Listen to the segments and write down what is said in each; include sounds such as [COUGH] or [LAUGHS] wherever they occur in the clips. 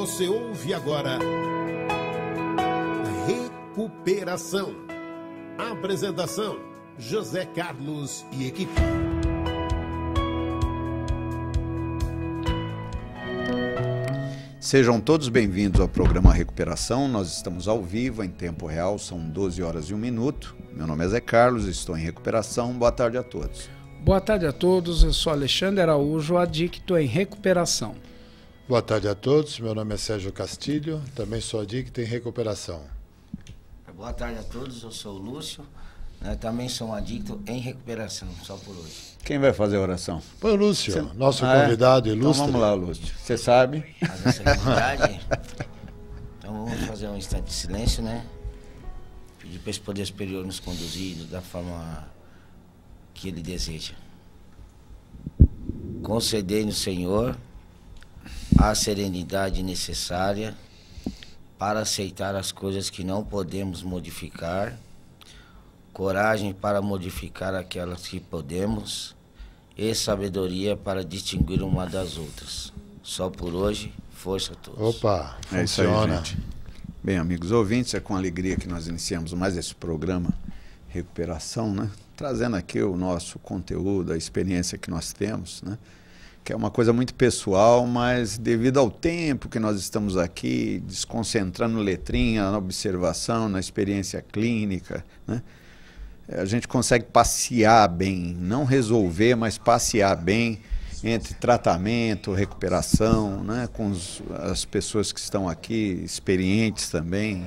Você ouve agora. Recuperação. Apresentação: José Carlos e equipe. Sejam todos bem-vindos ao programa Recuperação. Nós estamos ao vivo, em tempo real, são 12 horas e 1 minuto. Meu nome é Zé Carlos, estou em recuperação. Boa tarde a todos. Boa tarde a todos, eu sou Alexandre Araújo, adicto em recuperação. Boa tarde a todos. Meu nome é Sérgio Castilho, também sou adicto em recuperação. Boa tarde a todos. Eu sou o Lúcio. Né? também sou um adicto em recuperação, só por hoje. Quem vai fazer a oração? Foi o Lúcio, nosso ah, é? convidado é? ilustre. Então vamos lá, Lúcio. Você sabe? É então vamos fazer um instante de silêncio, né? Pedir para esse poder superior nos conduzir da forma que ele deseja. Concedei no Senhor a serenidade necessária para aceitar as coisas que não podemos modificar, coragem para modificar aquelas que podemos e sabedoria para distinguir uma das outras. Só por hoje, força a todos. Opa, é funciona. É aí, Bem, amigos ouvintes, é com alegria que nós iniciamos mais esse programa Recuperação, né? Trazendo aqui o nosso conteúdo, a experiência que nós temos, né? que é uma coisa muito pessoal, mas devido ao tempo que nós estamos aqui, desconcentrando letrinha na observação, na experiência clínica, né? a gente consegue passear bem, não resolver, mas passear bem entre tratamento, recuperação, né? com os, as pessoas que estão aqui, experientes também.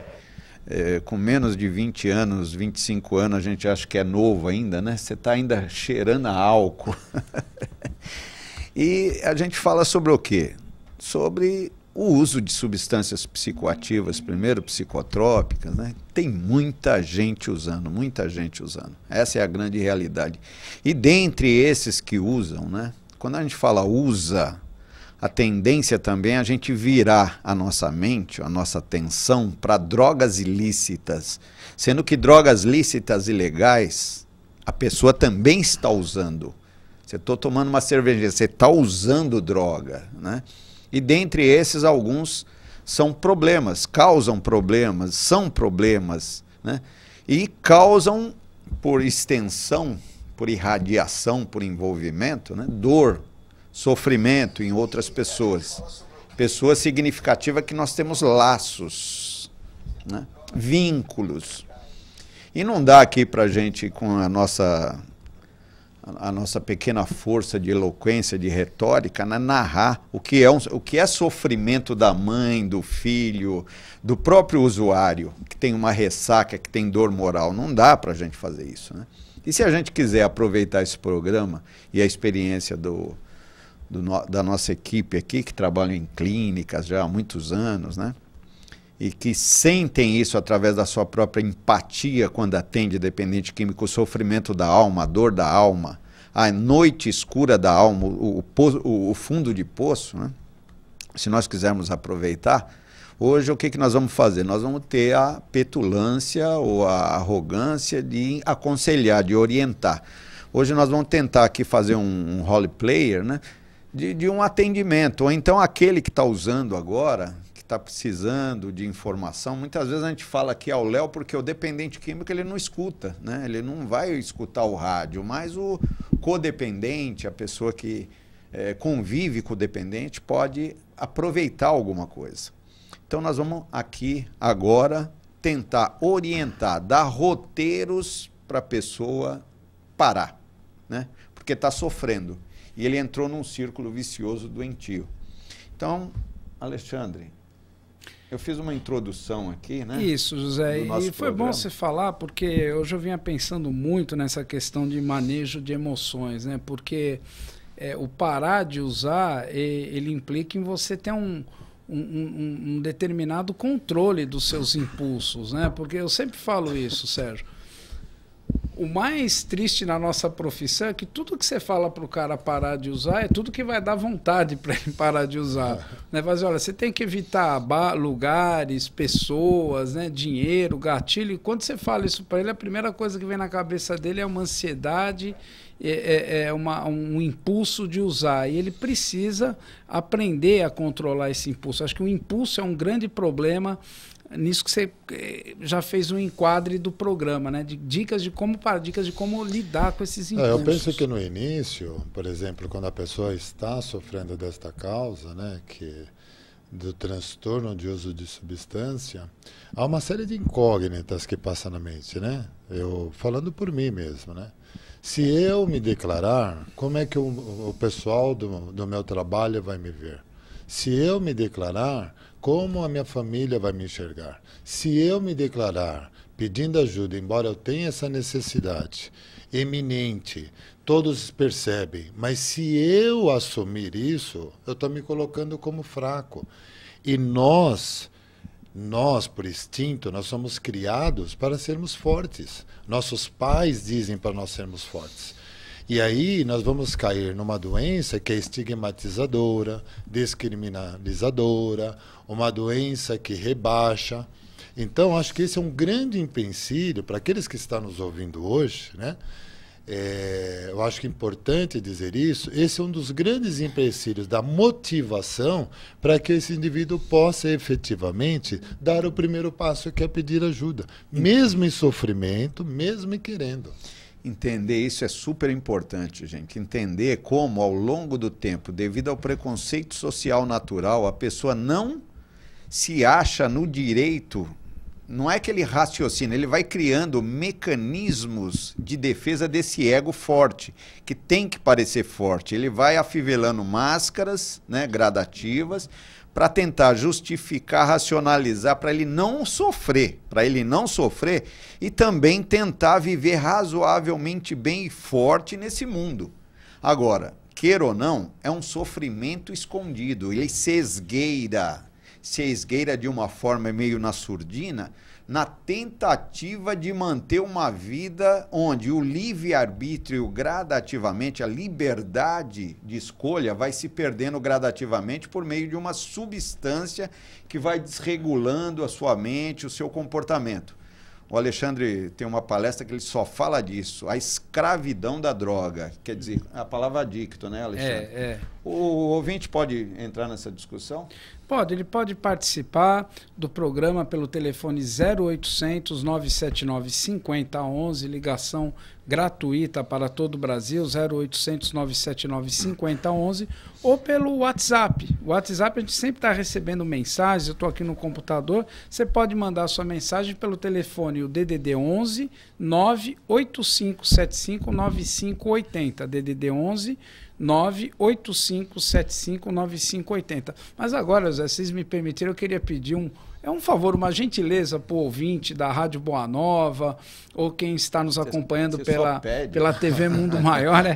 É, com menos de 20 anos, 25 anos, a gente acha que é novo ainda, né? Você está ainda cheirando a álcool. [LAUGHS] E a gente fala sobre o quê? Sobre o uso de substâncias psicoativas, primeiro psicotrópicas, né? Tem muita gente usando, muita gente usando. Essa é a grande realidade. E dentre esses que usam, né? Quando a gente fala usa, a tendência também é a gente virar a nossa mente, a nossa atenção para drogas ilícitas, sendo que drogas lícitas e legais a pessoa também está usando. Você está tomando uma cerveja, você está usando droga. Né? E dentre esses, alguns são problemas, causam problemas, são problemas. Né? E causam, por extensão, por irradiação, por envolvimento, né? dor, sofrimento em outras pessoas. Pessoa significativa que nós temos laços, né? vínculos. E não dá aqui para gente, com a nossa a, nossa pequena força de eloquência, de retórica, na né, narrar o que, é um, o que é sofrimento da mãe, do filho, do próprio usuário, que tem uma ressaca, que tem dor moral. Não dá para a gente fazer isso. Né? E se a gente quiser aproveitar esse programa e a experiência do, do no, da nossa equipe aqui, que trabalha em clínicas já há muitos anos, né? e que sentem isso através da sua própria empatia quando atende dependente químico, o sofrimento da alma, a dor da alma, a noite escura da alma, o, o, o fundo de poço, né? se nós quisermos aproveitar, hoje o que, que nós vamos fazer? Nós vamos ter a petulância ou a arrogância de aconselhar, de orientar. Hoje nós vamos tentar aqui fazer um, um role player, né? De, de um atendimento, ou então aquele que está usando agora, está precisando de informação. Muitas vezes a gente fala aqui ao Léo porque o dependente químico ele não escuta, né? ele não vai escutar o rádio, mas o codependente, a pessoa que é, convive com o dependente, pode aproveitar alguma coisa. Então nós vamos aqui agora tentar orientar, dar roteiros para a pessoa parar, né? porque está sofrendo. E ele entrou num círculo vicioso doentio. Então, Alexandre, eu fiz uma introdução aqui, né? Isso, José. E foi programa. bom você falar, porque hoje eu vinha pensando muito nessa questão de manejo de emoções, né? Porque é, o parar de usar, ele implica em você ter um, um, um, um determinado controle dos seus impulsos, né? Porque eu sempre falo isso, Sérgio o mais triste na nossa profissão é que tudo que você fala para o cara parar de usar é tudo que vai dar vontade para ele parar de usar. É. Né? Mas olha, você tem que evitar lugares, pessoas, né? dinheiro, gatilho. E quando você fala isso para ele, a primeira coisa que vem na cabeça dele é uma ansiedade, é, é, é uma, um impulso de usar. E ele precisa aprender a controlar esse impulso. Acho que o impulso é um grande problema nisso que você é, já fez um enquadre do programa, né? De dicas de como para dicas de como lidar com esses impulsos. É, eu penso que no início, por exemplo, quando a pessoa está sofrendo desta causa, né, que do transtorno de uso de substância, há uma série de incógnitas que passa na mente, né? Eu falando por mim mesmo, né? Se eu me declarar, como é que o, o pessoal do, do meu trabalho vai me ver? Se eu me declarar, como a minha família vai me enxergar. Se eu me declarar pedindo ajuda, embora eu tenha essa necessidade eminente, todos percebem, mas se eu assumir isso, eu estou me colocando como fraco. E nós, nós, por instinto, nós somos criados para sermos fortes. Nossos pais dizem para nós sermos fortes. E aí nós vamos cair numa doença que é estigmatizadora, descriminalizadora, uma doença que rebaixa. Então, acho que esse é um grande empecilho para aqueles que estão nos ouvindo hoje, né? É, eu acho que é importante dizer isso. Esse é um dos grandes empecilhos da motivação para que esse indivíduo possa efetivamente dar o primeiro passo, que é pedir ajuda, mesmo em sofrimento, mesmo em querendo. Entender isso é super importante, gente. Entender como, ao longo do tempo, devido ao preconceito social natural, a pessoa não se acha no direito. Não é que ele raciocina, ele vai criando mecanismos de defesa desse ego forte, que tem que parecer forte. Ele vai afivelando máscaras né, gradativas para tentar justificar, racionalizar, para ele não sofrer, para ele não sofrer e também tentar viver razoavelmente bem e forte nesse mundo. Agora, queira ou não, é um sofrimento escondido, ele se esgueira se esgueira de uma forma é meio na surdina, na tentativa de manter uma vida onde o livre-arbítrio gradativamente, a liberdade de escolha, vai se perdendo gradativamente por meio de uma substância que vai desregulando a sua mente, o seu comportamento. O Alexandre tem uma palestra que ele só fala disso, a escravidão da droga. Quer dizer, a palavra adicto, né, Alexandre? É, é. O ouvinte pode entrar nessa discussão? Pode, ele pode participar do programa pelo telefone 0800 979 5011, ligação gratuita para todo o Brasil, 0800 979 5011 ou pelo WhatsApp. O WhatsApp a gente sempre está recebendo mensagens, eu estou aqui no computador, você pode mandar sua mensagem pelo telefone, o DDD 11 985759580. 9580, DDD 11 985759580. 9580. Mas agora, José vocês me permitiram, eu queria pedir um é um favor, uma gentileza o ouvinte da Rádio Boa Nova, ou quem está nos acompanhando você, você pela, pela TV Mundo Maior, né?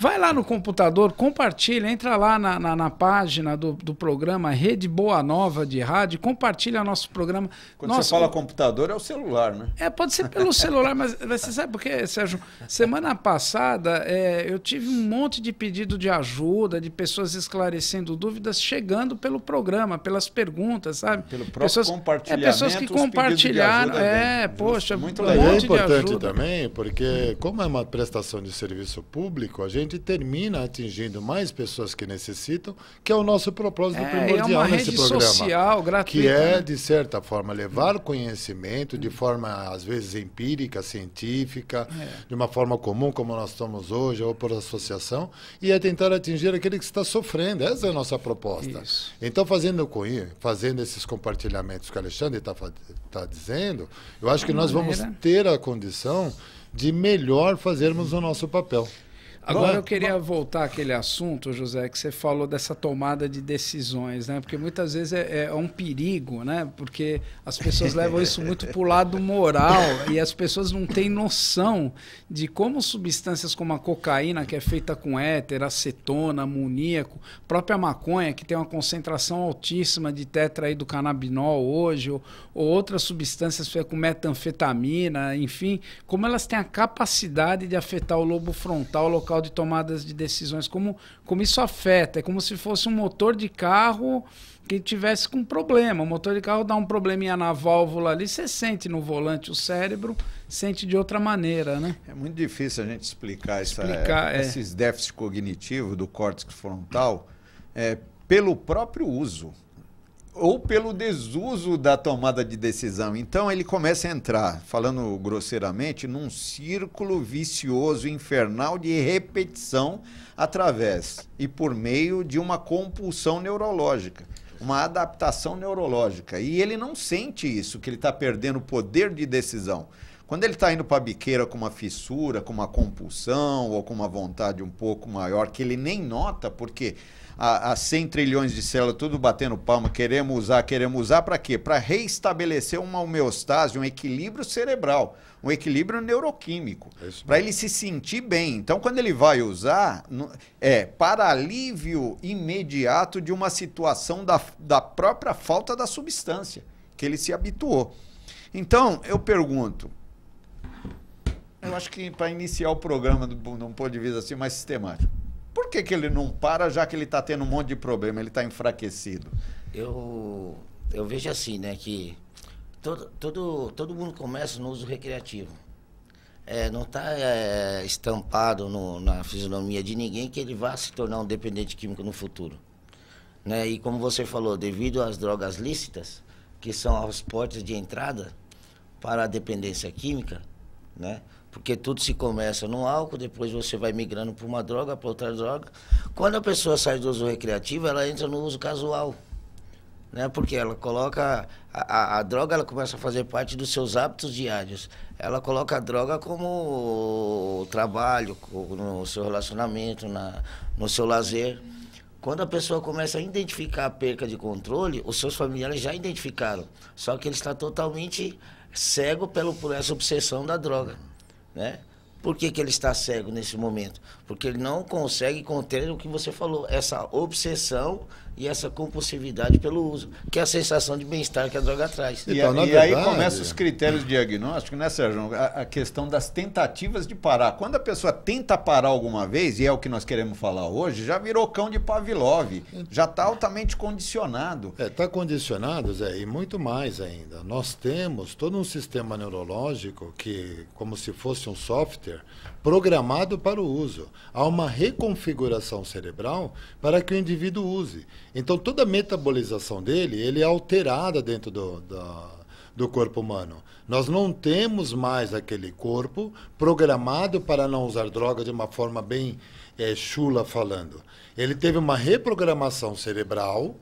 Vai lá no computador, compartilha, entra lá na, na, na página do, do programa Rede Boa Nova de Rádio, compartilha nosso programa. Quando Nossa, você fala computador, é o celular, né? É, pode ser pelo celular, mas, mas você sabe por quê, Sérgio? Semana passada é, eu tive um monte de pedido de ajuda, de pessoas esclarecendo dúvidas, chegando pelo programa, pelas perguntas, sabe? Pelo próprio pessoas pessoas, é pessoas que compartilharam. É, bem, né? poxa, muito um legal. é importante também, porque como é uma prestação de serviço público, a gente termina atingindo mais pessoas que necessitam, que é o nosso propósito é, primordial é uma nesse rede programa. Social, gratuito, que é, né? de certa forma, levar conhecimento de forma, às vezes, empírica, científica, é. de uma forma comum, como nós estamos hoje, ou por associação, e é tentar atingir aquele que está sofrendo. Essa é a nossa proposta. Isso. Então, fazendo com fazendo esses compartilhamentos elementos que o Alexandre está tá dizendo, eu acho que nós vamos ter a condição de melhor fazermos o nosso papel. Agora eu queria voltar àquele assunto, José, que você falou dessa tomada de decisões, né? Porque muitas vezes é, é, é um perigo, né? Porque as pessoas [LAUGHS] levam isso muito para o lado moral e as pessoas não têm noção de como substâncias como a cocaína, que é feita com éter, acetona, amoníaco, própria maconha, que tem uma concentração altíssima de canabinol hoje, ou, ou outras substâncias feitas com metanfetamina, enfim, como elas têm a capacidade de afetar o lobo frontal local fiscal de tomadas de decisões, como, como isso afeta. É como se fosse um motor de carro que tivesse com problema. O motor de carro dá um probleminha na válvula ali, você sente no volante, o cérebro sente de outra maneira, né? É muito difícil a gente explicar, explicar essa, é. esses déficits cognitivos do córtex frontal é, pelo próprio uso ou pelo desuso da tomada de decisão. Então ele começa a entrar, falando grosseiramente, num círculo vicioso, infernal de repetição através e por meio de uma compulsão neurológica, uma adaptação neurológica. E ele não sente isso, que ele está perdendo o poder de decisão. Quando ele está indo para a biqueira com uma fissura, com uma compulsão ou com uma vontade um pouco maior, que ele nem nota, porque quê? a, a 100 trilhões de células, tudo batendo palma, queremos usar, queremos usar para quê? Para reestabelecer uma homeostase, um equilíbrio cerebral, um equilíbrio neuroquímico, é para ele se sentir bem. Então, quando ele vai usar, é para alívio imediato de uma situação da, da própria falta da substância, que ele se habituou. Então, eu pergunto, eu acho que para iniciar o programa, de um ponto de vista assim, mais sistemático. Por que, que ele não para, já que ele está tendo um monte de problema, ele está enfraquecido? Eu, eu vejo assim, né, que todo, todo, todo mundo começa no uso recreativo. É, não está é, estampado no, na fisionomia de ninguém que ele vá se tornar um dependente químico no futuro. Né? E como você falou, devido às drogas lícitas, que são as portas de entrada para a dependência química, né? Porque tudo se começa no álcool, depois você vai migrando para uma droga, para outra droga. Quando a pessoa sai do uso recreativo, ela entra no uso casual. Né? Porque ela coloca a, a, a droga, ela começa a fazer parte dos seus hábitos diários. Ela coloca a droga como trabalho, no seu relacionamento, na, no seu lazer. Quando a pessoa começa a identificar a perca de controle, os seus familiares já identificaram. Só que ele está totalmente cego pelo, por essa obsessão da droga né? Por que, que ele está cego nesse momento? Porque ele não consegue conter o que você falou, essa obsessão e essa compulsividade pelo uso, que é a sensação de bem-estar que a droga traz. E, então, é e verdade... aí começam os critérios diagnósticos, né, Sérgio? A, a, questão das tentativas de parar. Quando a pessoa tenta parar alguma vez, e é o que nós queremos falar hoje, já virou cão de Pavlov, já está altamente condicionado. Está é, tá condicionado, Zé, e muito mais ainda. Nós temos todo um sistema neurológico que, como se fosse um software, programado para o uso. Há uma reconfiguração cerebral para que o indivíduo use. Então, toda a metabolização dele ele é alterada dentro do, do, do corpo humano. Nós não temos mais aquele corpo programado para não usar droga de uma forma bem é, chula falando. Ele teve uma reprogramação cerebral,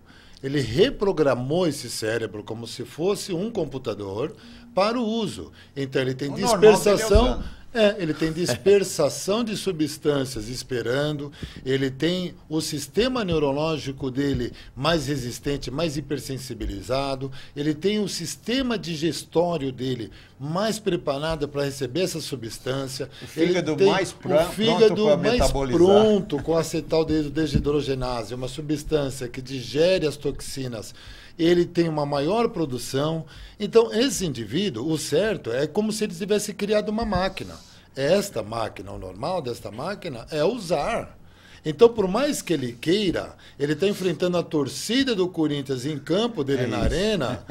ele reprogramou esse cérebro como se fosse um computador para o uso. Então ele tem dispersação é, ele tem dispersação de substâncias esperando, ele tem o sistema neurológico dele mais resistente, mais hipersensibilizado, ele tem o sistema digestório dele mais preparado para receber essa substância. O fígado mais pronto, o fígado pronto mais pronto com acetaldeído desidrogenase, uma substância que digere as toxinas ele tem uma maior produção. Então, esse indivíduo, o certo, é como se ele tivesse criado uma máquina. Esta máquina, o normal desta máquina, é usar. Então, por mais que ele queira, ele está enfrentando a torcida do Corinthians em campo dele é na isso. arena,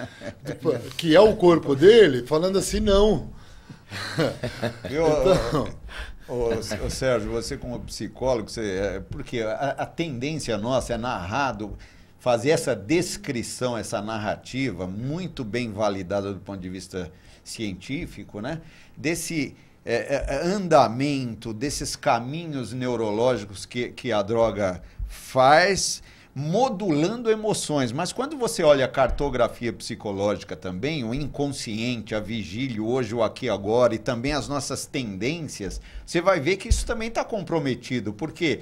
tipo, que é o corpo dele, falando assim, não. [LAUGHS] Eu, então, Ô, ô, Sérgio, você como psicólogo, você, é, porque a, a, tendência nossa é narrado fazer essa descrição, essa narrativa muito bem validada do ponto de vista científico, né? Desse é, é, é, andamento, desses caminhos neurológicos que, que a droga faz, modulando emoções. Mas quando você olha a cartografia psicológica também, o inconsciente, a vigília, hoje, o aqui, agora, e também as nossas tendências, você vai ver que isso também está comprometido, porque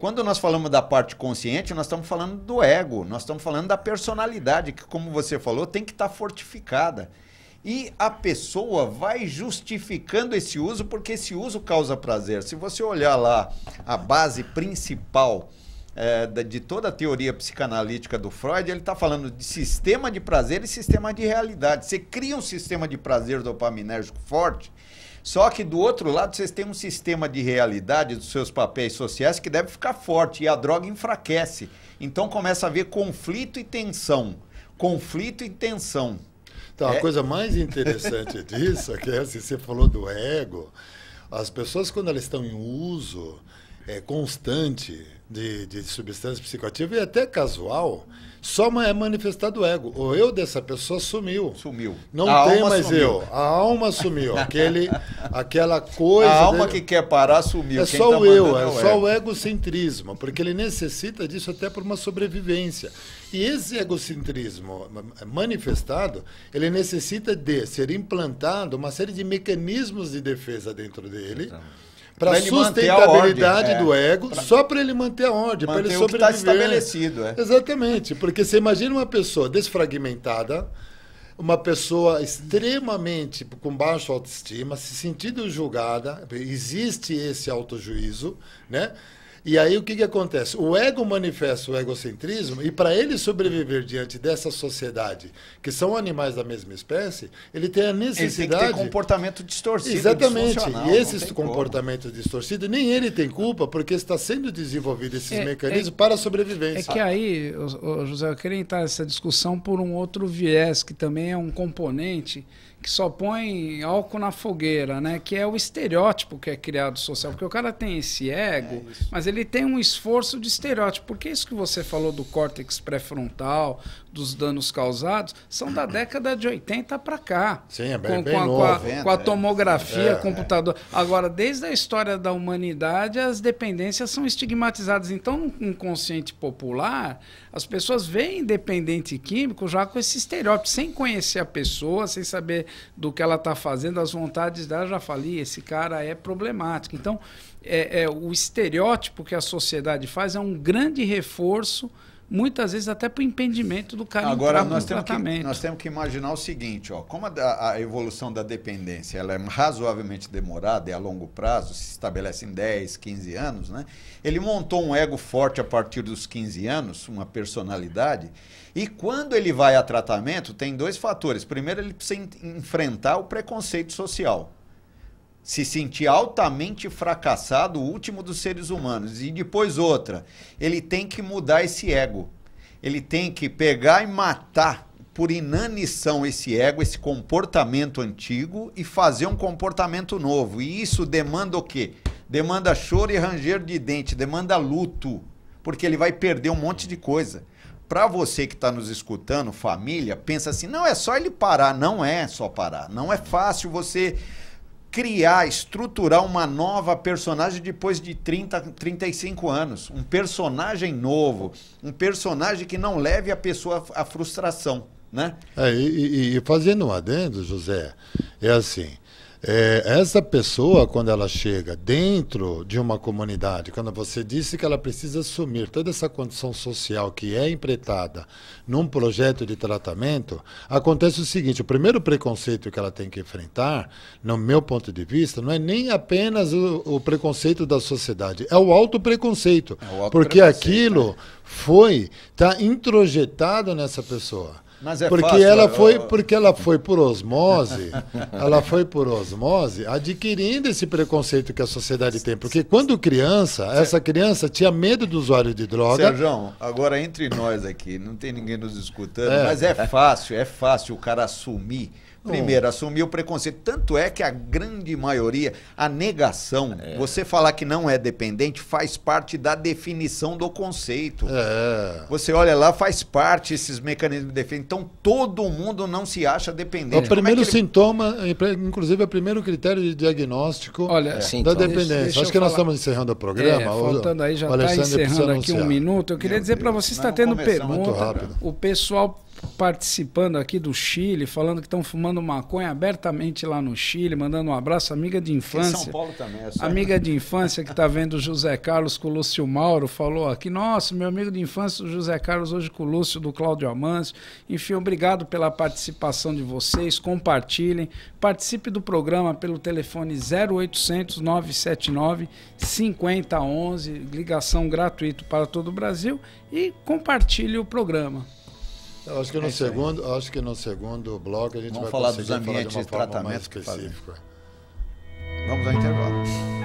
quando nós falamos da parte consciente, nós estamos falando do ego, nós estamos falando da personalidade, que, como você falou, tem que estar tá fortificada. E a pessoa vai justificando esse uso porque esse uso causa prazer. Se você olhar lá a base principal é, de toda a teoria psicanalítica do Freud, ele está falando de sistema de prazer e sistema de realidade. Você cria um sistema de prazer dopaminérgico forte só que do outro lado, vocês têm um sistema de realidade dos seus papéis sociais que deve ficar forte e a droga enfraquece. Então começa a haver conflito e tensão. Conflito e tensão. Então, é... a coisa mais interessante [LAUGHS] disso é que assim, você falou do ego. As pessoas, quando elas estão em uso é, constante de, de substância psicoativa e até casual, só é manifestado o ego. O eu dessa pessoa sumiu. Sumiu. Não a tem mais sumiu. eu. A alma sumiu. Aquele, aquela coisa. A alma dele... que quer parar sumiu. É Quem só tá o eu, é, é só ego. o egocentrismo. Porque ele necessita disso até por uma sobrevivência. E esse egocentrismo manifestado, ele necessita de ser implantado uma série de mecanismos de defesa dentro dele. Exatamente para sustentabilidade ordem, é. do ego, pra... só para ele manter a ordem, para ele tá sobreviver. Está estabelecido, é. Exatamente, porque você imagina uma pessoa desfragmentada, uma pessoa extremamente com baixa autoestima, se sentindo julgada, existe esse autojuízo, né? E aí o que, que acontece? O ego manifesta o egocentrismo e para ele sobreviver diante dessa sociedade, que são animais da mesma espécie, ele tem a necessidade. Ele tem comportamento distorcido. Exatamente. E esse comportamento distorcidos distorcido, nem ele tem culpa, porque está sendo desenvolvido esses é, é mecanismos é, para a sobrevivência. É que aí, José, eu queria entrar nessa discussão por um outro viés, que também é um componente que só põe álcool na fogueira, né? Que é o estereótipo que é criado social, porque o cara tem esse é ego, é mas ele tem um esforço de estereótipo. Porque isso que você falou do córtex pré-frontal, dos danos causados, são da década de 80 para cá. Sim, é bem, com, bem com, a, novo, com, a, 90, com a tomografia, é, é. computador. É. Agora, desde a história da humanidade, as dependências são estigmatizadas. Então, no inconsciente popular, as pessoas veem dependente químico já com esse estereótipo, sem conhecer a pessoa, sem saber do que ela está fazendo, as vontades dela, já falei, esse cara é problemático. Então, é, é, o estereótipo que a sociedade faz é um grande reforço muitas vezes até para o impedimento do cara Agora, nós temos tratamento. Que, nós temos que imaginar o seguinte, ó, como a, a, evolução da dependência ela é razoavelmente demorada e a longo prazo, se estabelece em 10, 15 anos, né? ele montou um ego forte a partir dos 15 anos, uma personalidade, e quando ele vai a tratamento, tem dois fatores. Primeiro, ele precisa enfrentar o preconceito social se sentir altamente fracassado, o último dos seres humanos. E depois outra, ele tem que mudar esse ego. Ele tem que pegar e matar por inanição esse ego, esse comportamento antigo e fazer um comportamento novo. E isso demanda o quê? Demanda choro e ranger de dente, demanda luto, porque ele vai perder um monte de coisa. Para você que está nos escutando, família, pensa assim: não é só ele parar. Não é só parar. Não é fácil você criar, estruturar uma nova personagem depois de 30, 35 anos. Um personagem novo, um personagem que não leve a pessoa à frustração, né? É, e, e, e fazendo um adendo, José, é assim, é, essa pessoa, quando ela chega dentro de uma comunidade, quando você disse que ela precisa assumir toda essa condição social que é empreitada num projeto de tratamento, acontece o seguinte: o primeiro preconceito que ela tem que enfrentar, no meu ponto de vista, não é nem apenas o, o preconceito da sociedade, é o autopreconceito. É porque aquilo né? foi, está introjetado nessa pessoa. Mas é porque fácil, ela eu... foi porque ela foi por osmose, [LAUGHS] ela foi por osmose adquirindo esse preconceito que a sociedade tem, porque quando criança, essa criança tinha medo do usuário de droga. Sérgio, agora entre nós aqui, não tem ninguém nos escutando, é. mas é fácil, é fácil o cara assumir Primeiro, assumir o preconceito. Tanto é que a grande maioria, a negação, é. você falar que não é dependente faz parte da definição do conceito. É. Você olha lá, faz parte esses mecanismos de defesa. Então, todo mundo não se acha dependente. O é primeiro é ele... sintoma, inclusive, é o primeiro critério de diagnóstico olha, é. da então, dependência. Deixa, deixa Acho que falar. nós estamos encerrando o programa. É, faltando aí, já está encerrando aqui anunciar. um minuto. Eu queria Meu dizer para você está tendo pergunta. O pessoal participando aqui do Chile, falando que estão fumando maconha abertamente lá no Chile, mandando um abraço, amiga de infância. Em São Paulo também, é Amiga de infância que está vendo o José Carlos com o Lúcio Mauro, falou aqui, nossa, meu amigo de infância, o José Carlos, hoje com o Lúcio, do Cláudio Amâncio. Enfim, obrigado pela participação de vocês, compartilhem, participe do programa pelo telefone 0800 979 5011, ligação gratuita para todo o Brasil e compartilhe o programa. Eu acho que no é segundo, aí. acho que no segundo bloco a gente Vamos vai falar dos ambientes falar de, tratamento mais específico. Vamos ao intervalo.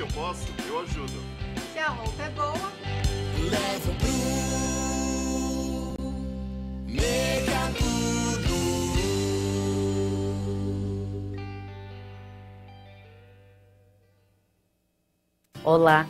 que eu posso, eu ajudo. Se a roupa é boa, leva pro Mega Tudo. Olá,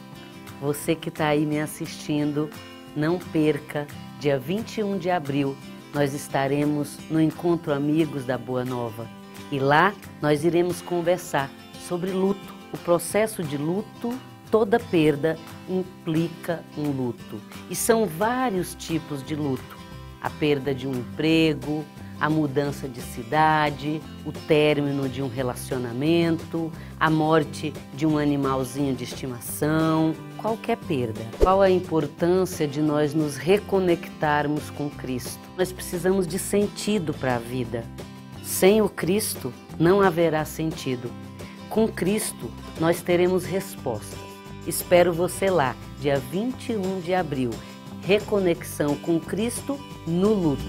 você que está aí me assistindo, não perca, dia 21 de abril, nós estaremos no Encontro Amigos da Boa Nova. E lá nós iremos conversar sobre luto o processo de luto, toda perda implica um luto. E são vários tipos de luto: a perda de um emprego, a mudança de cidade, o término de um relacionamento, a morte de um animalzinho de estimação, qualquer perda. Qual a importância de nós nos reconectarmos com Cristo? Nós precisamos de sentido para a vida. Sem o Cristo não haverá sentido. Com Cristo, nós teremos resposta. Espero você lá, dia 21 de abril. Reconexão com Cristo no luto.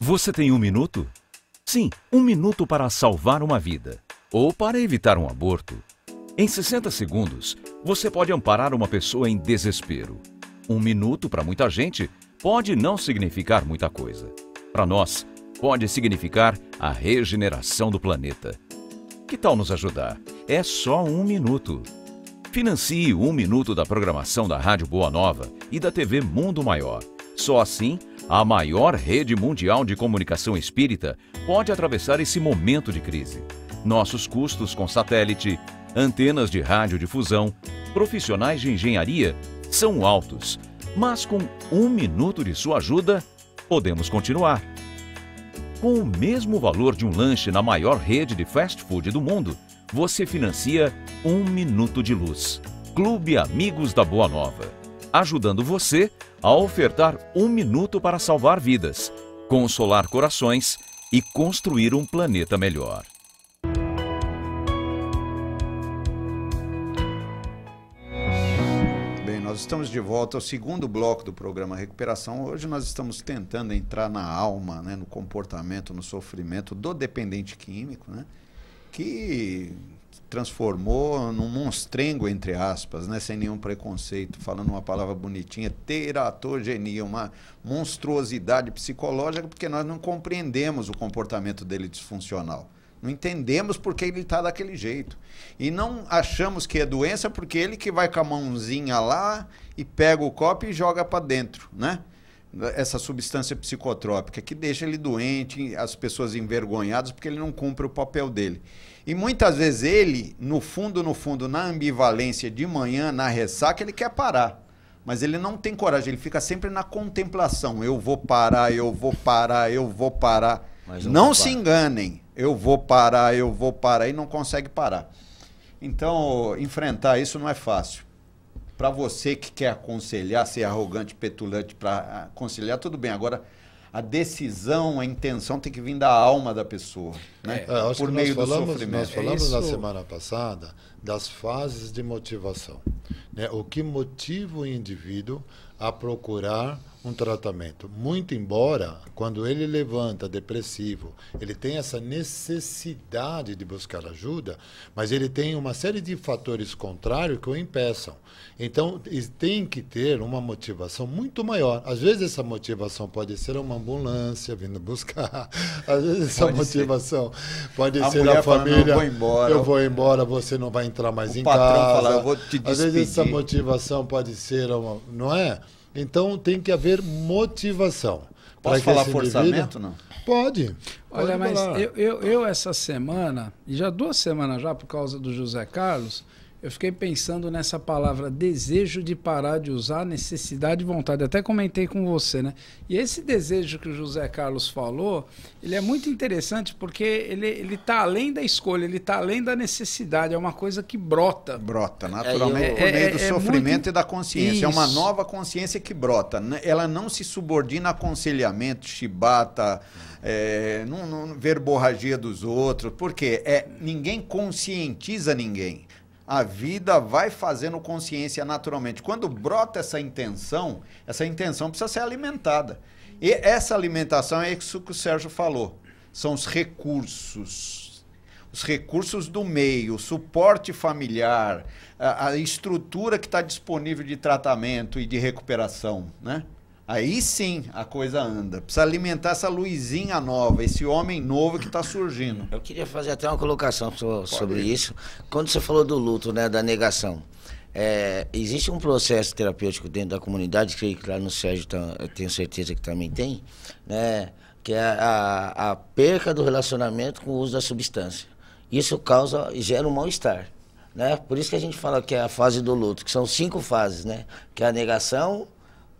Você tem um minuto? Sim, um minuto para salvar uma vida ou para evitar um aborto. Em 60 segundos, você pode amparar uma pessoa em desespero. Um minuto, para muita gente, pode não significar muita coisa. Para nós, pode significar a regeneração do planeta. Que tal nos ajudar? É só um minuto. Financie um minuto da programação da Rádio Boa Nova e da TV Mundo Maior. Só assim, a maior rede mundial de comunicação espírita pode atravessar esse momento de crise. Nossos custos com satélite, antenas de radiodifusão, profissionais de engenharia, são altos. Mas com um minuto de sua ajuda, podemos continuar. Com o mesmo valor de um lanche na maior rede de fast food do mundo, você financia um minuto de luz. Clube Amigos da Boa Nova, ajudando você a ofertar um minuto para salvar vidas, consolar corações e construir um planeta melhor. nós estamos de volta ao segundo bloco do programa Recuperação. Hoje nós estamos tentando entrar na alma, né, no comportamento, no sofrimento do dependente químico, né, que transformou num monstrengo, entre aspas, né, sem nenhum preconceito, falando uma palavra bonitinha, teratogenia, uma monstruosidade psicológica, porque nós não compreendemos o comportamento dele disfuncional. Não entendemos por que ele está daquele jeito. E não achamos que é doença porque ele que vai com a mãozinha lá e pega o copo e joga para dentro, né? Essa substância psicotrópica que deixa ele doente, as pessoas envergonhadas porque ele não cumpre o papel dele. E muitas vezes ele, no fundo, no fundo, na ambivalência de manhã, na ressaca, ele quer parar mas ele não tem coragem, ele fica sempre na contemplação. Eu vou parar, eu vou parar, eu vou parar. Não vou se parar. enganem eu vou parar, eu vou parar, e não consegue parar. Então, enfrentar isso não é fácil. Para você que quer aconselhar, ser arrogante, petulante para aconselhar, tudo bem. Agora, a decisão, a intenção tem que vir da alma da pessoa, né? É, Por meio falamos, do sofrimento. Nós é falamos Isso... na semana passada das fases de motivação, né? O que motiva o indivíduo a procurar um tratamento. Muito embora, quando ele levanta depressivo, ele tem essa necessidade de buscar ajuda, mas ele tem uma série de fatores contrários que o impeçam. Então, tem que ter uma motivação muito maior. Às vezes, essa motivação pode ser uma ambulância vindo buscar, [LAUGHS] às vezes, essa pode motivação ser. pode a ser a família. Falando, eu vou embora. Eu vou embora, você não vai entrar mais o em casa. eu vou te despedir. Às vezes, essa motivação pode ser uma. Não é? Então tem que haver motivação. Posso falar forçamento, não? Pode. Olha, pode mas eu, eu, eu, essa semana, e já duas semanas já por causa do José Carlos, eu fiquei pensando nessa palavra desejo de parar de usar, necessidade e vontade. Até comentei com você, né? E esse desejo que o José Carlos falou, ele é muito interessante porque ele, ele tá além da escolha, ele tá além da necessidade, é uma coisa que brota. Brota, é, naturalmente, é, eu... por meio é, é, do é sofrimento muito... e da consciência. Isso. É uma nova consciência que brota. Ela não se subordina a aconselhamento, chibata, é, não, não, verborragia dos outros, porque é, ninguém conscientiza ninguém a vida vai fazendo consciência naturalmente. Quando brota essa intenção, essa intenção precisa ser alimentada. E essa alimentação é isso que o Sérgio falou. São os recursos. Os recursos do meio, o suporte familiar, a, a estrutura que está disponível de tratamento e de recuperação, né? Aí sim a coisa anda. Precisa alimentar essa luzinha nova, esse homem novo que está surgindo. Eu queria fazer até uma colocação sobre Pode. isso. Quando você falou do luto, né, da negação, é, existe um processo terapêutico dentro da comunidade, que lá no Sérgio tá, eu tenho certeza que também tem, né, que é a, a, perca do relacionamento com o uso da substância. Isso causa, gera um mal-estar. Né? Por isso que a gente fala que é a fase do luto, que são cinco fases, né? Que é a negação,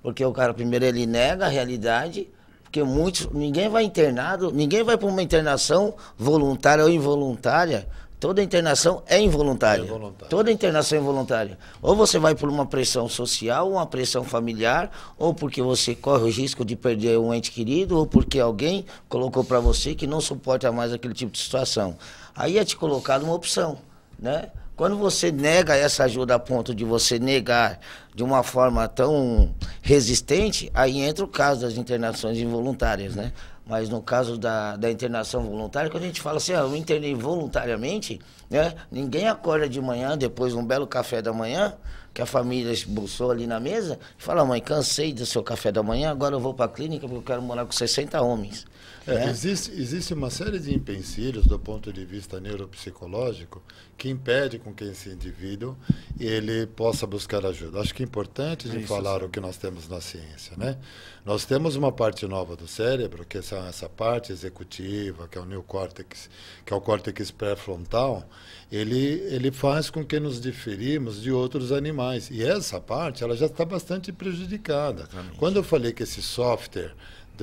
porque o cara, primeiro, ele nega a realidade, porque muitos, ninguém vai internado, ninguém vai para uma internação voluntária ou involuntária. Toda internação é involuntária. é involuntária. Toda internação é involuntária. Ou você vai por uma pressão social, uma pressão familiar, ou porque você corre o risco de perder um ente querido, ou porque alguém colocou para você que não suporta mais aquele tipo de situação. Aí é te colocado uma opção, né? Quando você nega essa ajuda a ponto de você negar de uma forma tão resistente, aí entra o caso das internações involuntárias, né? Mas no caso da, da internação voluntária, quando a gente fala assim, ah, eu internei voluntariamente, né? Ninguém acorda de manhã, depois de um belo café da manhã, que a família expulsou ali na mesa e fala, mãe, cansei do seu café da manhã, agora eu vou para a clínica porque eu quero morar com 60 homens. É, né? existe, existe uma série de empecilhos do ponto de vista neuropsicológico que impede com que esse indivíduo ele possa buscar ajuda. Acho que é importante de é falar o que nós temos na ciência. Né? Nós temos uma parte nova do cérebro, que é essa parte executiva, que é o neocórtex, que é o córtex pré-frontal, ele, ele faz com que nos diferimos de outros animais mais. E essa parte ela já está bastante prejudicada. Exatamente. Quando eu falei que esse software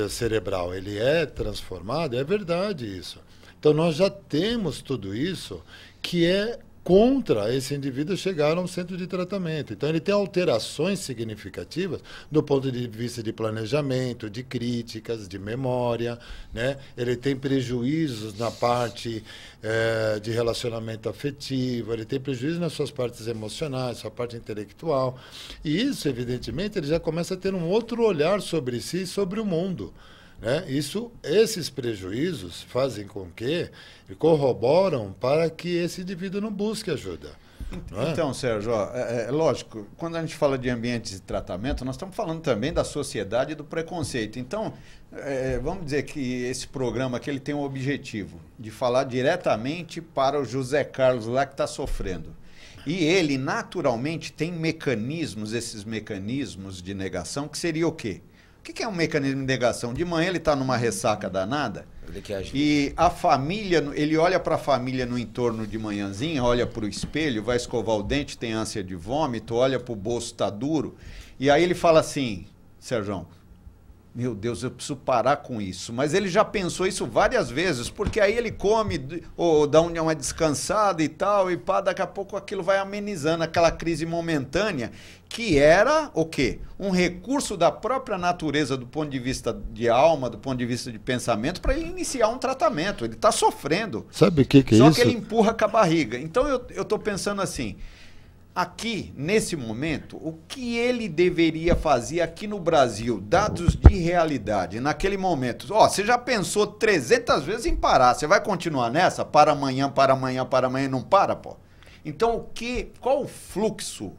cerebral ele é transformado, é verdade isso. Então nós já temos tudo isso que é contra esse indivíduo chegar a um centro de tratamento. Então, ele tem alterações significativas do ponto de vista de planejamento, de críticas, de memória. Né? Ele tem prejuízos na parte eh, de relacionamento afetivo, ele tem prejuízos nas suas partes emocionais, sua parte intelectual. E isso, evidentemente, ele já começa a ter um outro olhar sobre si e sobre o mundo. Né? Isso, esses prejuízos fazem com que corroboram para que esse indivíduo não busque ajuda. É? então, é? Sérgio, ó, é, é, é, lógico, quando a gente fala de ambientes de tratamento, nós estamos falando também da sociedade e do preconceito. Então, é, é vamos dizer que esse programa aqui ele tem um objetivo de falar diretamente para o José Carlos lá que está sofrendo. E ele, naturalmente, tem mecanismos, esses mecanismos de negação, que seria o quê? O que, que é um mecanismo de negação? De manhã ele está numa ressaca danada. E a família, ele olha para a família no entorno de manhãzinha, olha para o espelho, vai escovar o dente, tem ânsia de vômito, olha para o bolso, está duro. E aí ele fala assim, Sérgio, meu Deus, eu preciso parar com isso. Mas ele já pensou isso várias vezes, porque aí ele come, ou dá uma descansada e tal, e pá, daqui a pouco aquilo vai amenizando aquela crise momentânea, que era o quê? Um recurso da própria natureza do ponto de vista de alma, do ponto de vista de pensamento, para ele iniciar um tratamento. Ele está sofrendo. Sabe o que, que é Só isso? Só que ele empurra com a barriga. Então eu estou pensando assim. Aqui, nesse momento, o que ele deveria fazer aqui no Brasil? Dados de realidade, naquele momento. Ó, você já pensou 300 vezes em parar. Você vai continuar nessa? Para amanhã, para amanhã, para amanhã, não para, pô. Então, o que, qual o fluxo?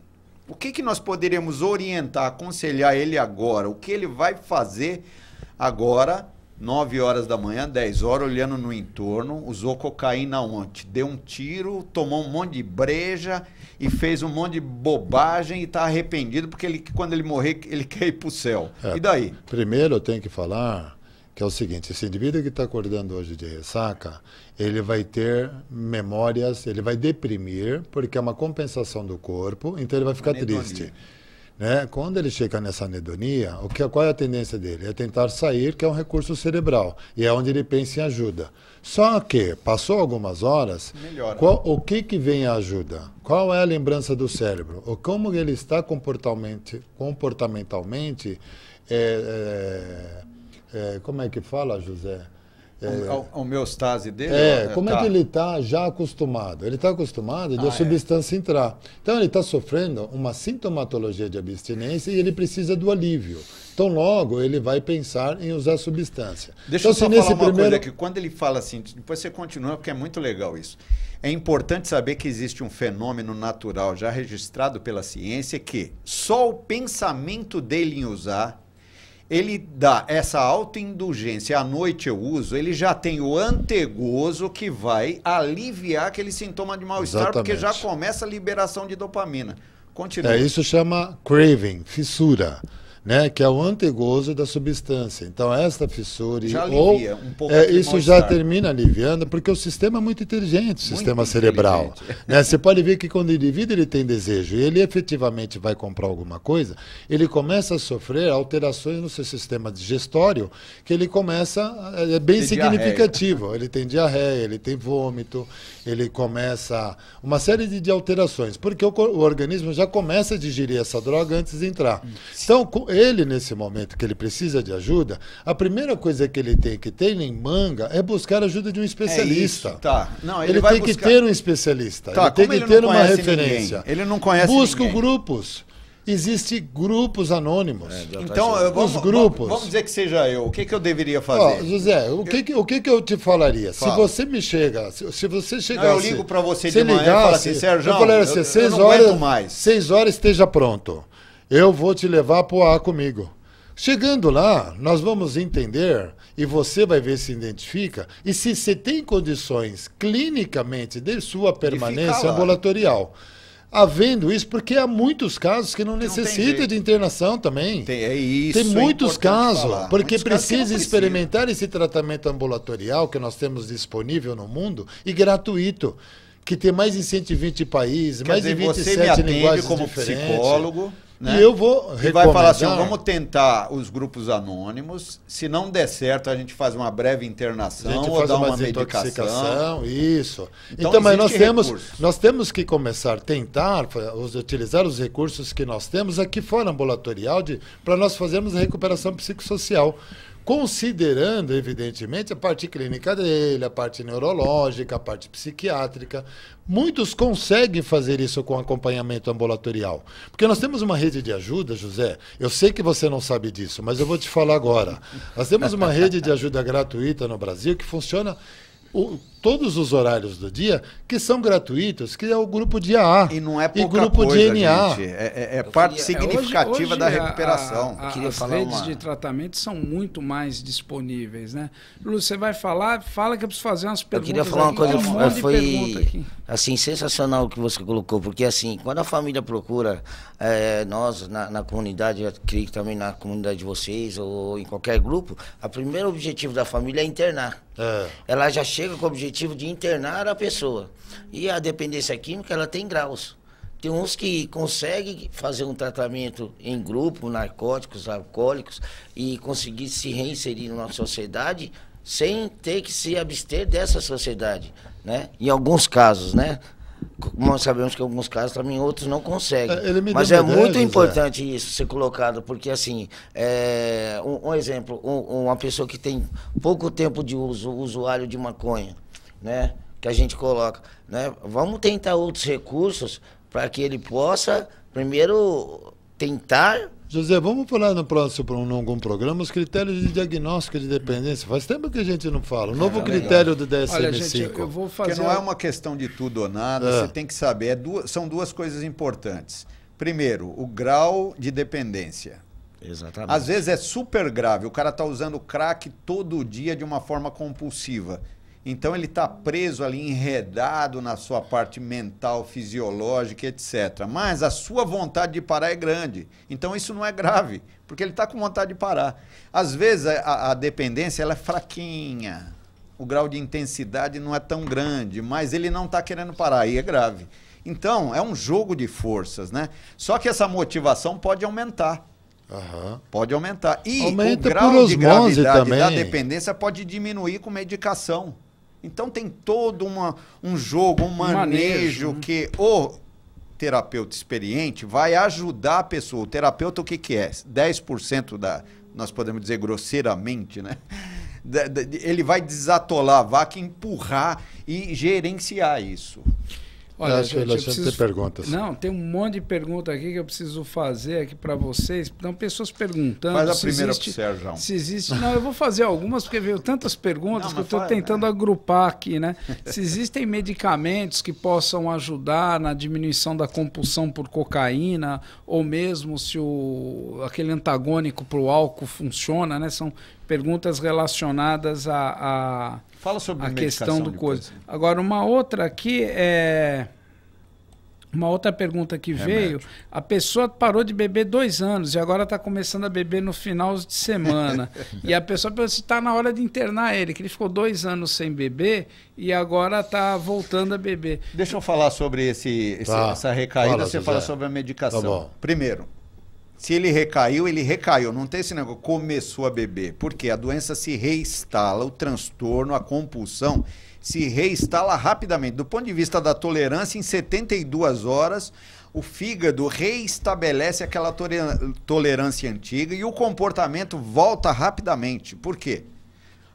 O que, que nós poderíamos orientar, aconselhar ele agora? O que ele vai fazer agora 9 horas da manhã, 10 horas, olhando no entorno, usou cocaína ontem, deu um tiro, tomou um monte de breja, e fez um monte de bobagem e está arrependido porque ele, quando ele morrer, ele [LAUGHS] quer ir para o céu. É, e daí? Primeiro eu tenho que falar que é o seguinte, esse indivíduo que está acordando hoje de ressaca, ele vai ter memórias, ele vai deprimir, porque é uma compensação do corpo, então ele vai ficar Anedonia. triste. Né? Quando ele chega nessa anedonia, o que, qual é a tendência dele? É tentar sair, que é um recurso cerebral, e é onde ele pensa em ajuda. Só que, passou algumas horas, qual, o que, que vem a ajuda? Qual é a lembrança do cérebro? Ou como ele está comportamentalmente, comportamentalmente é, é, é, como é que fala, José? É, a, homeostase dele? É, é como é tá. é que ele está já acostumado? Ele está acostumado de ah, a é. substância é. entrar. Então, ele está sofrendo uma sintomatologia de abstinência e ele precisa do alívio. Então, logo, ele vai pensar em usar substância. Deixa então, eu só falar uma primeiro... coisa aqui. Quando ele fala assim, depois você continua, porque é muito legal isso. É importante saber que existe um fenômeno natural já registrado pela ciência que só o pensamento dele em usar ele dá essa autoindulgência, à noite eu uso, ele já tem o antegozo que vai aliviar aquele sintoma de mal-estar, porque já começa a liberação de dopamina. Continua. É, isso chama craving, fissura né, que é o antegozo da substância. Então, esta fissura já ou um é, isso já termina aliviando, porque o sistema é muito inteligente, o muito sistema cerebral. [LAUGHS] Né? Você pode ver que quando o indivíduo ele tem desejo e ele efetivamente vai comprar alguma coisa, ele começa a sofrer alterações no seu sistema digestório, que ele começa é, é bem tem significativo. Diarreia. Ele tem diarreia, ele tem vômito, ele começa uma série de, de alterações, porque o, o organismo já começa a digerir essa droga antes de entrar. Então, ele, nesse momento que ele precisa de ajuda, a primeira coisa que ele tem que ter em manga é buscar a ajuda de um especialista. É isso, tá. Não, ele, ele tem buscar... que ter um especialista. Tá, ele tem que ele ter uma referência. Ninguém. Ele não conhece Busca ninguém. grupos. Existem grupos anônimos. É, tá então, tá eu, vamos, grupos. Vamos dizer que seja eu. O que, que eu deveria fazer? José, o, que, eu... que, o que, que eu te falaria? Fala. Se você me chega, se, se você chegasse... Não, eu ligo para você de manhã ligasse, e falo assim, Sérgio, eu, falaria eu, assim, seis eu horas, mais. Seis horas esteja pronto. Eu vou te levar para o ar comigo. Chegando lá, nós vamos entender e você vai ver se identifica e se você tem condições clinicamente de sua permanência ambulatorial. Havendo isso, porque há muitos casos que não, não necessitam de internação também. Tem, é isso. Tem é muitos é casos, falar. porque muitos precisa, casos precisa experimentar esse tratamento ambulatorial que nós temos disponível no mundo e gratuito, que tem mais de 120 países, Quer mais dizer, de 27 você me linguagens como diferentes. Psicólogo né? E eu vou e vai falar assim, vamos tentar os grupos anônimos. Se não der certo, a gente faz uma breve internação ou dá uma, uma medicação. Isso. Então, então mas nós temos, nós temos que começar a tentar utilizar os recursos que nós temos aqui fora ambulatorial para nós fazermos a recuperação psicossocial considerando, evidentemente, a parte clínica dele, a parte neurológica, a parte psiquiátrica. Muitos conseguem fazer isso com acompanhamento ambulatorial. Porque nós temos uma rede de ajuda, José. Eu sei que você não sabe disso, mas eu vou te falar agora. Nós temos uma rede de ajuda gratuita no Brasil que funciona todos os horários do dia, que são gratuitos, que é o grupo dia A. E não é pouca e grupo coisa, DNA. Gente. É, é, é parte queria, é, significativa hoje, hoje da recuperação. A, a, a as redes uma... de tratamento são muito mais disponíveis, né? Lu, você vai falar, fala que eu preciso fazer umas perguntas. Eu queria falar uma coisa, um foi assim, sensacional o que você colocou, porque assim, quando a família procura é, nós na, na comunidade, eu acredito também na comunidade de vocês ou em qualquer grupo, o primeiro objetivo da família é internar. É. Ela já chega com o objetivo objetivo de internar a pessoa. E a dependência química, ela tem graus. Tem uns que conseguem fazer um tratamento em grupo, narcóticos, alcoólicos, e conseguir se reinserir na sociedade sem ter que se abster dessa sociedade, né? Em alguns casos, né? Nós sabemos que em alguns casos também outros não conseguem. É, Mas é muito importante isso ser colocado, porque assim, é, um, um, exemplo, um, uma pessoa que tem pouco tempo de uso, usuário de maconha, né? Que a gente coloca, né? Vamos tentar outros recursos para que ele possa primeiro tentar José, vamos falar no próximo algum programa os critérios de diagnóstico de dependência. Faz tempo que a gente não fala. O novo é, critério é do DSM-5. Olha, gente, eu vou fazer... Porque não é uma questão de tudo ou nada, é. você tem que saber. É duas, são duas coisas importantes. Primeiro, o grau de dependência. Exatamente. Às vezes é super grave, o cara está usando crack todo dia de uma forma compulsiva. Então ele está preso ali, enredado na sua parte mental, fisiológica, etc. Mas a sua vontade de parar é grande. Então isso não é grave, porque ele está com vontade de parar. Às vezes a, a dependência ela é fraquinha, o grau de intensidade não é tão grande, mas ele não está querendo parar, aí é grave. Então é um jogo de forças, né? Só que essa motivação pode aumentar. Uhum. Pode aumentar. E Aumenta o grau de gravidade também. da dependência pode diminuir com medicação. Então tem todo uma, um jogo, um manejo, manejo né? que o terapeuta experiente vai ajudar a pessoa. O terapeuta, o que, que é? 10% da. Nós podemos dizer grosseiramente, né? [LAUGHS] Ele vai desatolar a vaca, empurrar e gerenciar isso. Olha, Acho gente, preciso... ter perguntas. Não, tem um monte de pergunta aqui que eu preciso fazer aqui para vocês. Então, pessoas perguntando. Faz a primeira existe, pro Sérgio. Se existe. Não, eu vou fazer algumas, porque veio tantas perguntas não, que eu estou tentando né? agrupar aqui, né? Se existem medicamentos que possam ajudar na diminuição da compulsão por cocaína, ou mesmo se o, aquele antagônico para o álcool funciona, né? São perguntas relacionadas à a, a, Fala sobre a questão do coisa. Agora, uma outra aqui é. Uma outra pergunta que Remédio. veio: a pessoa parou de beber dois anos e agora está começando a beber no final de semana. [LAUGHS] e a pessoa pensa se está na hora de internar ele, que ele ficou dois anos sem beber e agora está voltando a beber. Deixa eu falar sobre esse, esse tá. essa recaída, fala, você José. fala sobre a medicação. Tá Primeiro, se ele recaiu, ele recaiu. Não tem esse negócio. Começou a beber. Porque a doença se reinstala, o transtorno, a compulsão se reinstala rapidamente. Do ponto de vista da tolerância, em 72 horas, o fígado reestabelece aquela tolerância antiga e o comportamento volta rapidamente. Por quê?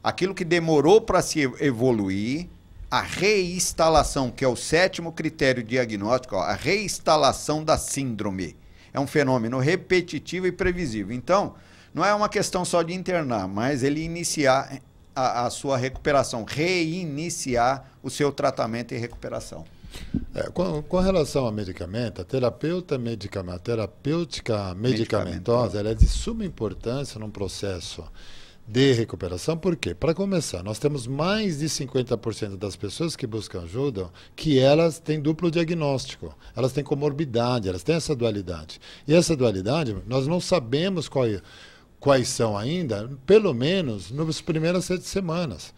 Aquilo que demorou para se evoluir, a reinstalação, que é o sétimo critério diagnóstico, ó, a reinstalação da síndrome é um fenômeno repetitivo e previsível. Então, não é uma questão só de internar, mas ele iniciar a, a sua recuperação, reiniciar o seu tratamento e recuperação. É, com, com, relação ao medicamento, a terapeuta medicamento, a terapêutica medicamentosa, medicamento. ela é de suma importância num processo de recuperação, por quê? Para começar, nós temos mais de 50% das pessoas que buscam ajuda que elas têm duplo diagnóstico, elas têm comorbidade, elas têm essa dualidade. E essa dualidade, nós não sabemos qual, é, quais são ainda, pelo menos nas primeiras sete semanas.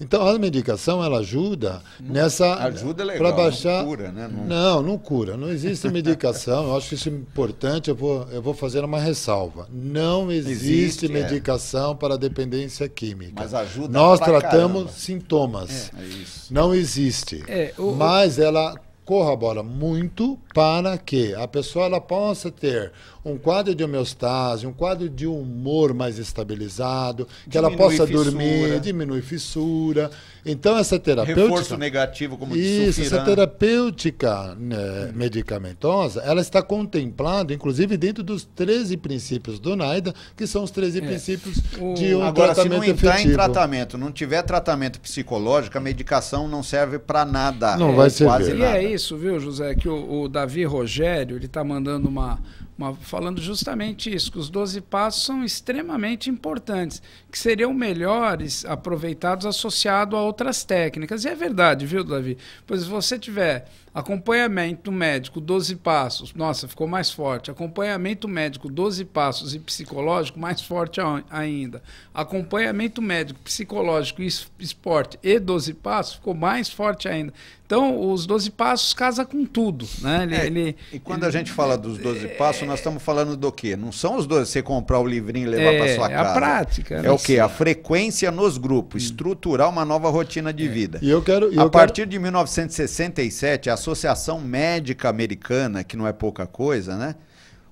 Então a medicação ela ajuda não, nessa ajuda é legal, para baixar. Não cura, né? Não... não... não, cura. Não existe medicação. eu acho que isso é importante. Eu vou, eu vou fazer uma ressalva. Não existe, existe é. medicação é. para dependência química. Mas ajuda. Nós tratamos caramba. sintomas. É, é não existe. É, o, mas ela corrobora muito para que a pessoa ela possa ter um quadro de homeostase, um quadro de humor mais estabilizado, que diminui ela possa fissura. dormir, diminui fissura. Então, essa terapêutica. Reforço negativo, como Isso, essa né? terapêutica né, medicamentosa, ela está contemplada, inclusive, dentro dos 13 princípios do NAIDA, que são os 13 é. princípios o... de um Agora, tratamento. Agora, se não entrar efetivo. em tratamento, não tiver tratamento psicológico, a medicação não serve para nada. Não é, vai servir. e é isso, viu, José, que o, o Davi Rogério, ele está mandando uma falando justamente isso, que os 12 passos são extremamente importantes, que seriam melhores aproveitados associado a outras técnicas. E é verdade, viu, Davi? Pois se você tiver Acompanhamento médico, 12 passos. Nossa, ficou mais forte. Acompanhamento médico, 12 passos e psicológico, mais forte ainda. Acompanhamento médico, psicológico e esporte e 12 passos, ficou mais forte ainda. Então, os 12 passos casa com tudo. Né? Ele, é, ele, e quando ele, a gente fala dos 12 é, passos, nós estamos falando do quê? Não são os 12, você comprar o livrinho e levar é, para sua casa. É a prática. É o né? quê? A frequência nos grupos, estruturar uma nova rotina de é. vida. E eu quero. E a eu partir quero... de 1967, as Associação Médica Americana, que não é pouca coisa, né?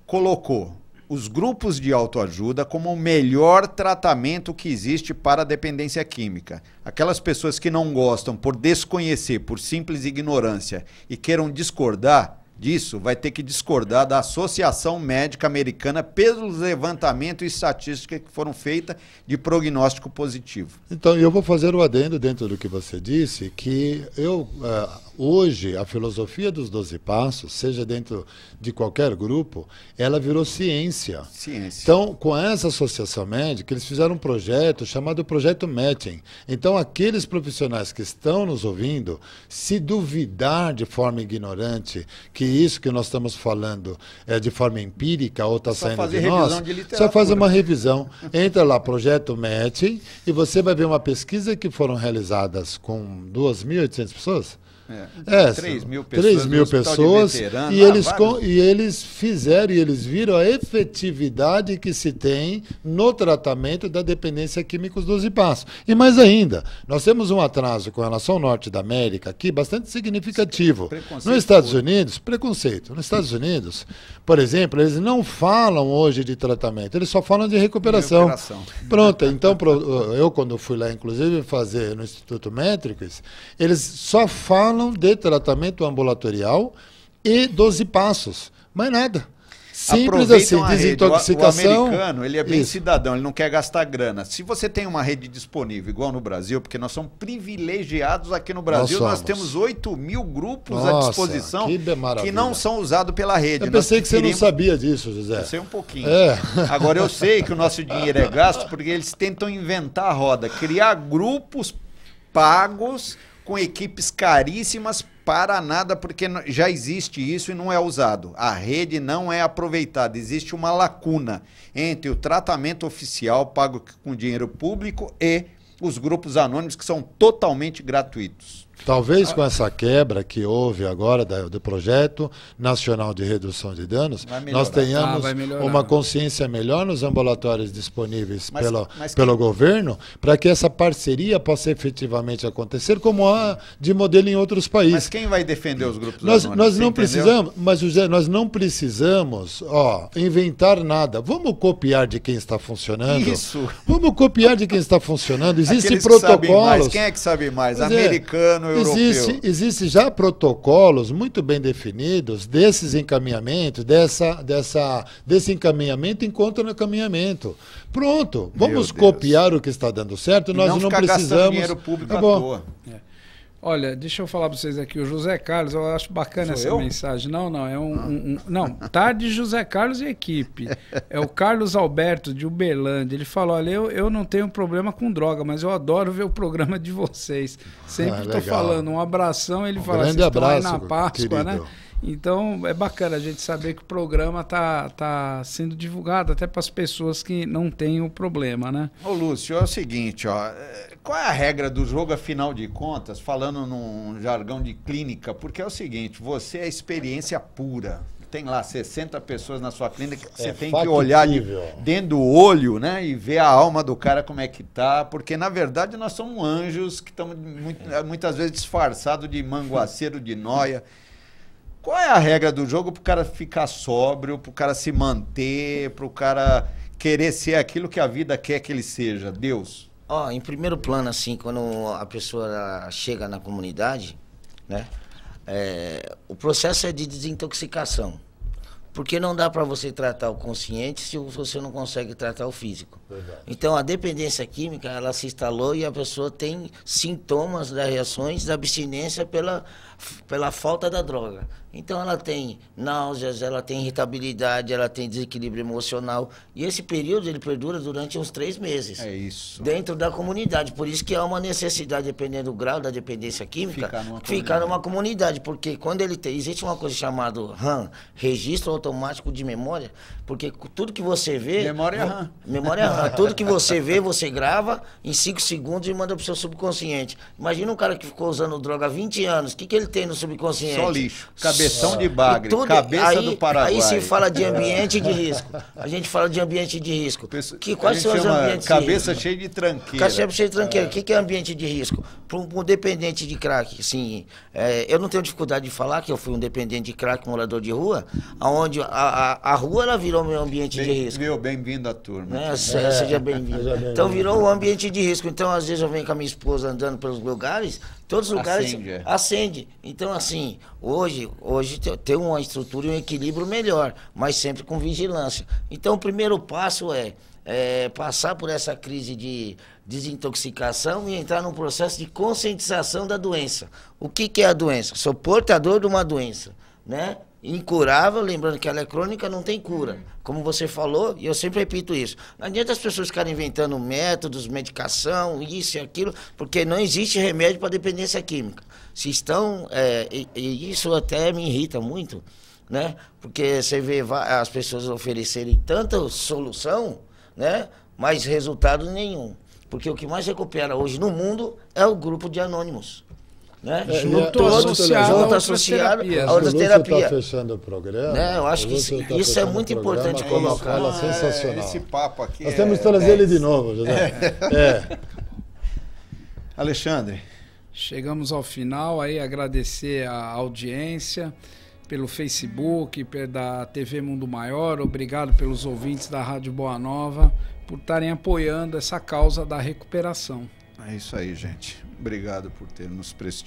Colocou os grupos de autoajuda como o melhor tratamento que existe para a dependência química. Aquelas pessoas que não gostam por desconhecer, por simples ignorância e queiram discordar disso, vai ter que discordar da Associação Médica Americana pelos levantamentos e estatísticas que foram feitas de prognóstico positivo. Então, eu vou fazer o um adendo dentro do que você disse, que eu, eh, Hoje, a filosofia dos Doze Passos, seja dentro de qualquer grupo, ela virou ciência. Ciência. Então, com essa associação médica, eles fizeram um projeto chamado Projeto Matching. Então, aqueles profissionais que estão nos ouvindo, se duvidar de forma ignorante que isso que nós estamos falando é de forma empírica ou está saindo de nós, de só faz uma revisão. Entra lá, Projeto Matching, e você vai ver uma pesquisa que foram realizadas com 2.800 pessoas. É, 3 é, mil pessoas. 3 mil pessoas. E tá eles, com, e eles fizeram, e eles viram a efetividade que se tem no tratamento da dependência química dos doze passos. E mais ainda, nós temos um atraso com relação ao norte da América aqui bastante significativo. Nos Estados Unidos, preconceito. Nos Estados Unidos, por exemplo, eles não falam hoje de tratamento, eles só falam de recuperação. recuperação. [LAUGHS] Pronto, então eu quando fui lá, inclusive, fazer no Instituto Métricos eles só falam falam de tratamento ambulatorial e 12 passos, mais nada. Simples assim, desintoxicação. Rede. O, o americano, ele é bem Isso. cidadão, ele não quer gastar grana. Se você tem uma rede disponível, igual no Brasil, porque nós somos privilegiados aqui no Brasil, nós, nós temos 8 mil grupos Nossa, à disposição que, que, não são usados pela rede. Eu pensei nós que queríamos... você não sabia disso, José. Eu sei um pouquinho. É. [LAUGHS] Agora, eu sei que o nosso dinheiro é gasto porque eles tentam inventar a roda, criar grupos pagos com equipes caríssimas para nada, porque já existe isso e não é usado. A rede não é aproveitada. Existe uma lacuna entre o tratamento oficial pago com dinheiro público e os grupos anônimos que são totalmente gratuitos. Talvez com essa quebra que houve agora do projeto nacional de redução de danos, nós tenhamos ah, uma consciência melhor nos ambulatórios disponíveis mas, pelo, mas pelo governo, para que essa parceria possa efetivamente acontecer, como há de modelo em outros países. Mas quem vai defender os grupos Nós, nós não entendeu? precisamos, mas José, nós não precisamos ó, inventar nada. Vamos copiar de quem está funcionando. Isso. Vamos copiar de quem está funcionando. [LAUGHS] Existem protocolos. Que mais. Quem é que sabe mais? Mas é. Americano plano europeu. Existe, existe já protocolos muito bem definidos desses encaminhamentos, dessa, dessa, desse encaminhamento encontra no encaminhamento. Pronto, vamos copiar o que está dando certo, e nós não, não precisamos. Dinheiro público é bom. à toa. É. Olha, deixa eu falar para vocês aqui. O José Carlos, eu acho bacana Sou essa eu? mensagem. Não, não, é um, ah. um, um. Não, tarde tá José Carlos e equipe. É o Carlos Alberto, de Uberlândia. Ele falou: olha, eu, eu não tenho problema com droga, mas eu adoro ver o programa de vocês. Ah, Sempre estou ah, falando. Um abração. Ele um fala: grande abraço, na Páscoa, né? querido. né? Então é bacana a gente saber que o programa está tá sendo divulgado até para as pessoas que não têm o problema, né? Ô Lúcio, é o seguinte, ó, é, qual é a regra do jogo, afinal de contas, falando num jargão de clínica, porque é o seguinte, você é experiência pura. Tem lá 60 pessoas na sua clínica que é você tem factível. que olhar de, dentro do olho, né? E ver a alma do cara como é que tá. Porque, na verdade, nós somos anjos que estamos muitas vezes disfarçados de manguaceiro de noia. Qual é a regra do jogo pro cara ficar sóbrio, pro cara se manter, pro cara querer ser aquilo que a vida quer que ele seja? Deus. Ó, oh, em primeiro plano, assim, quando a pessoa chega na comunidade, né? É, o processo é de desintoxicação. Porque não dá para você tratar o consciente se você não consegue tratar o físico. Verdade. Então a dependência química, ela se instalou e a pessoa tem sintomas das reações da abstinência pela, pela falta da droga. Então ela tem náuseas, ela tem irritabilidade, ela tem desequilíbrio emocional. E esse período ele perdura durante uns três meses. É isso. Dentro da comunidade. Por isso que há uma necessidade, dependendo do grau da dependência química, ficar numa, ficar numa comunidade. Porque quando ele tem. Existe uma coisa chamada RAM, registro automático de memória, porque tudo que você vê. Memória RAM. Memória RAM. Tudo que você vê, você grava em 5 segundos e manda pro seu subconsciente. Imagina um cara que ficou usando droga há 20 anos. O que, que ele tem no subconsciente? Só lixo. Cabeção Só. de bagre. Tudo, cabeça aí, do Paraguai. Aí se fala de ambiente de risco. A gente fala de ambiente de risco. Penso, que, quais são os ambientes Cabeça cheia de tranqueira. Cabeça cheia de é. tranqueira. O que, que é ambiente de risco? Para um, um, dependente de crack, assim. É, eu não tenho dificuldade de falar que eu fui um dependente de crack, morador de rua, onde a, a, a rua ela virou virou meu ambiente bem, de risco. Meu, bem-vindo à turma. Nossa, né? é, seja bem-vindo. bem é. então virou um ambiente de risco. Então, às vezes, eu venho com a minha esposa andando pelos lugares, todos os lugares acende. É. acende. Então, assim, hoje, hoje tem uma estrutura e um equilíbrio melhor, mas sempre com vigilância. Então, o primeiro passo é, é passar por essa crise de desintoxicação e entrar num processo de conscientização da doença. O que, que é a doença? Sou portador de uma doença, né? incurável, lembrando que ela é crônica, não tem cura. Como você falou, e eu sempre repito isso. Não adianta as pessoas ficarem inventando métodos, medicação, isso e aquilo, porque não existe remédio para dependência química. Se estão, é, e, e isso até me irrita muito, né? Porque você vê as pessoas oferecerem tanta solução, né? Mas resultado nenhum. Porque o que mais recupera hoje no mundo é o grupo de anônimos né? É, junto, associado junto associado a outras, a outras terapias. está fechando o programa. Né? Eu acho que isso, tá isso é muito importante colocar. ah, sensacional. Esse papo aqui Nós é, temos que trazer é, ele de novo, José. [LAUGHS] É. [LAUGHS] Alexandre. Chegamos ao final aí, agradecer a audiência pelo Facebook, da TV Mundo Maior, obrigado pelos ouvintes da Rádio Boa Nova por estarem apoiando essa causa da recuperação. É isso aí, gente. Obrigado por ter nos prestigiado.